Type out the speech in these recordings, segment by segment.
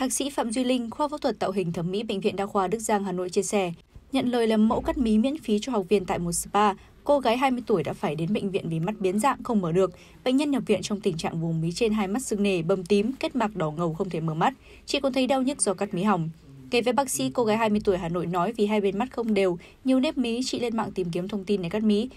Thạc sĩ Phạm Duy Linh, khoa phẫu thuật tạo hình thẩm mỹ Bệnh viện Đa khoa Đức Giang Hà Nội chia sẻ, nhận lời làm mẫu cắt mí miễn phí cho học viên tại một spa, cô gái 20 tuổi đã phải đến bệnh viện vì mắt biến dạng không mở được. Bệnh nhân nhập viện trong tình trạng vùng mí trên hai mắt sưng nề, bầm tím, kết mạc đỏ ngầu không thể mở mắt. Chị còn thấy đau nhức do cắt mí hỏng. Kể với bác sĩ, cô gái 20 tuổi Hà Nội nói vì hai bên mắt không đều, nhiều nếp mí, chị lên mạng tìm kiếm thông tin để cắt mí.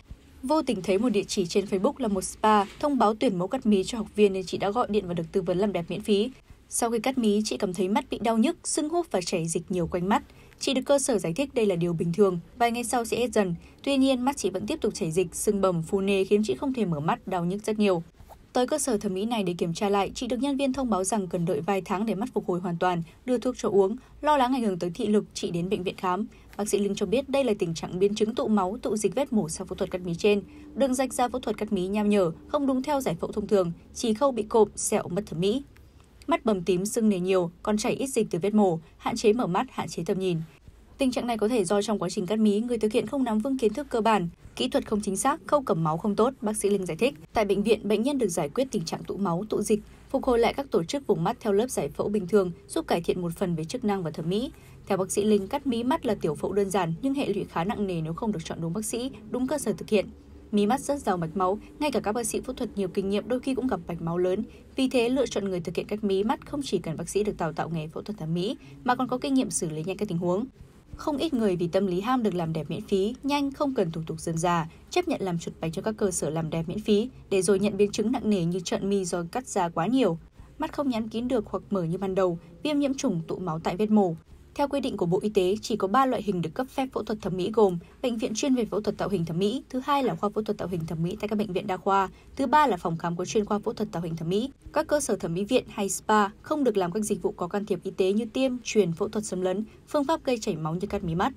Vô tình thấy một địa chỉ trên Facebook là một spa thông báo tuyển mẫu cắt mí cho học viên nên chị đã gọi điện và được tư vấn làm đẹp miễn phí. Sau khi cắt mí, chị cảm thấy mắt bị đau nhức, sưng húp và chảy dịch nhiều quanh mắt. Chị được cơ sở giải thích đây là điều bình thường, vài ngày sau sẽ hết dần. Tuy nhiên, mắt chị vẫn tiếp tục chảy dịch, sưng bầm, phù nề khiến chị không thể mở mắt, đau nhức rất nhiều. Tới cơ sở thẩm mỹ này để kiểm tra lại, chị được nhân viên thông báo rằng cần đợi vài tháng để mắt phục hồi hoàn toàn, đưa thuốc cho uống. Lo lắng ảnh hưởng tới thị lực, chị đến bệnh viện khám. Bác sĩ Linh cho biết đây là tình trạng biến chứng tụ máu, tụ dịch vết mổ sau phẫu thuật cắt mí trên. Đường rạch ra phẫu thuật cắt mí nham nhở, không đúng theo giải phẫu thông thường, chỉ khâu bị cộm, sẹo mất thẩm mỹ mắt bầm tím sưng nề nhiều, còn chảy ít dịch từ vết mổ, hạn chế mở mắt, hạn chế tầm nhìn. Tình trạng này có thể do trong quá trình cắt mí, người thực hiện không nắm vững kiến thức cơ bản, kỹ thuật không chính xác, khâu cầm máu không tốt, bác sĩ Linh giải thích. Tại bệnh viện, bệnh nhân được giải quyết tình trạng tụ máu, tụ dịch, phục hồi lại các tổ chức vùng mắt theo lớp giải phẫu bình thường, giúp cải thiện một phần về chức năng và thẩm mỹ. Theo bác sĩ Linh, cắt mí mắt là tiểu phẫu đơn giản nhưng hệ lụy khá nặng nề nếu không được chọn đúng bác sĩ, đúng cơ sở thực hiện. Mí mắt rất giàu mạch máu, ngay cả các bác sĩ phẫu thuật nhiều kinh nghiệm đôi khi cũng gặp mạch máu lớn. Vì thế, lựa chọn người thực hiện các mí mắt không chỉ cần bác sĩ được đào tạo nghề phẫu thuật thẩm mỹ mà còn có kinh nghiệm xử lý nhanh các tình huống. Không ít người vì tâm lý ham được làm đẹp miễn phí, nhanh không cần thủ tục dườm già, chấp nhận làm chuột bạch cho các cơ sở làm đẹp miễn phí để rồi nhận biến chứng nặng nề như trợn mi do cắt da quá nhiều, mắt không nhắm kín được hoặc mở như ban đầu, viêm nhiễm trùng tụ máu tại vết mổ. Theo quy định của Bộ Y tế, chỉ có 3 loại hình được cấp phép phẫu thuật thẩm mỹ gồm bệnh viện chuyên về phẫu thuật tạo hình thẩm mỹ, thứ hai là khoa phẫu thuật tạo hình thẩm mỹ tại các bệnh viện đa khoa, thứ ba là phòng khám có chuyên khoa phẫu thuật tạo hình thẩm mỹ. Các cơ sở thẩm mỹ viện hay spa không được làm các dịch vụ có can thiệp y tế như tiêm, truyền, phẫu thuật xâm lấn, phương pháp gây chảy máu như cắt mí mắt.